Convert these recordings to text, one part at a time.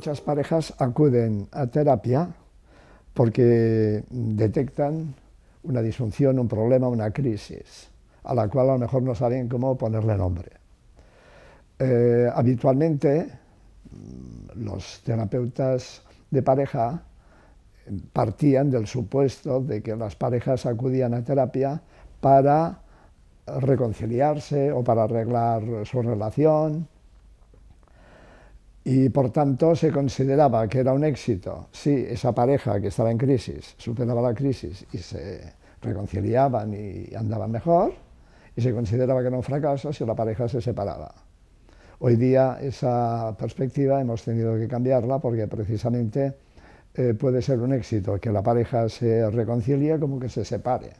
muchas parejas acuden a terapia porque detectan una disfunción, un problema, una crisis, a la cual a lo mejor no saben cómo ponerle nombre. Eh, habitualmente mm, los terapeutas de pareja eh, partían del supuesto de que las parejas acudían a terapia para reconciliarse o para arreglar su relación, y por tanto se consideraba que era un éxito si esa pareja que estaba en crisis superaba la crisis y se reconciliaban y andaban mejor, y se consideraba que era un fracaso si la pareja se separaba. Hoy día esa perspectiva hemos tenido que cambiarla porque precisamente eh, puede ser un éxito que la pareja se reconcilie como que se separe.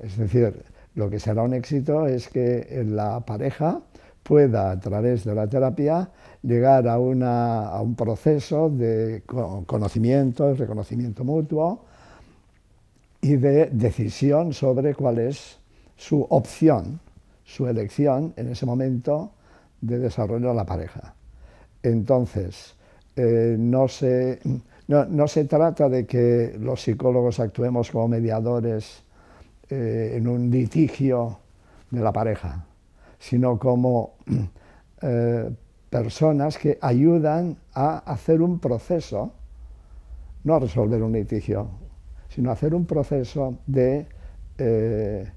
Es decir, lo que será un éxito es que la pareja pueda, a través de la terapia, llegar a, un proceso de conocimiento, reconocimiento mutuo y de decisión sobre cuál es su opción, su elección en ese momento de desarrollo de la pareja. Entonces, eh, no, se, trata de que los psicólogos actuemos como mediadores eh, en un litigio de la pareja sino como eh, personas que ayudan a hacer un proceso, no a resolver un litigio, sino a hacer un proceso de eh,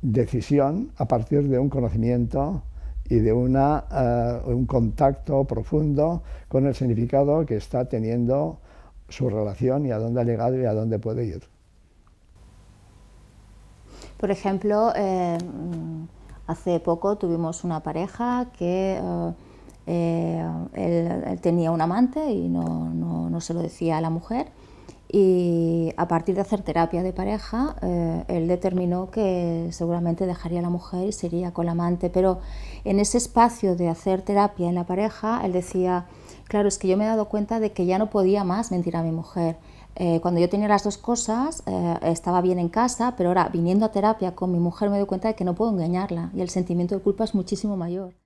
decisión a partir de un conocimiento y de eh, un contacto profundo con el significado que está teniendo su relación y a dónde ha llegado y a dónde puede ir. Por ejemplo, Hace poco tuvimos una pareja que eh, eh, él, tenía un amante y no, se lo decía a la mujer y a partir de hacer terapia de pareja, eh, él determinó que seguramente dejaría a la mujer y sería con la amante, pero en ese espacio de hacer terapia en la pareja, él decía, Claro, es que yo me he dado cuenta de que ya no podía más mentir a mi mujer. Eh, cuando yo tenía las dos cosas, eh, estaba bien en casa, pero ahora viniendo a terapia con mi mujer me doy cuenta de que no puedo engañarla y el sentimiento de culpa es muchísimo mayor.